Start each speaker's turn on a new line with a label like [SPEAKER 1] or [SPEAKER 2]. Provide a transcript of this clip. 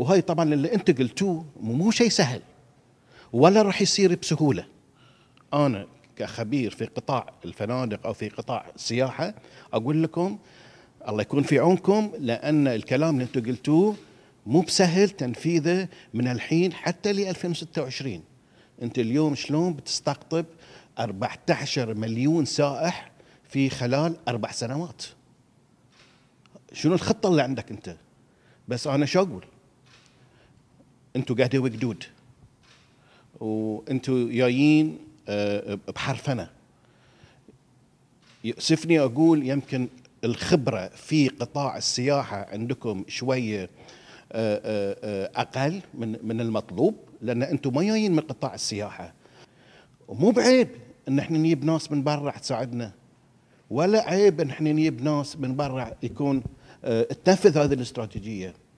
[SPEAKER 1] وهي طبعا اللي انت قلتوه مو شيء سهل ولا راح يصير بسهوله انا كخبير في قطاع الفنادق او في قطاع السياحه اقول لكم الله يكون في عونكم لان الكلام اللي انتم قلتوه مو بسهل تنفيذه من الحين حتى ل 2026 انت اليوم شلون بتستقطب 14 مليون سائح في خلال اربع سنوات شنو الخطه اللي عندك انت بس انا شو اقول انتوا جهدوي وقدود وانتوا جايين آه، آه، بحرفنه يؤسفني اقول يمكن الخبره في قطاع السياحه عندكم شويه آه، اقل من من المطلوب لان انتم ما جايين من قطاع السياحه ومو بعيب ان احنا نجيب ناس من برا تساعدنا ولا عيب ان احنا نجيب ناس من برا يكون تنفذ هذه الاستراتيجيه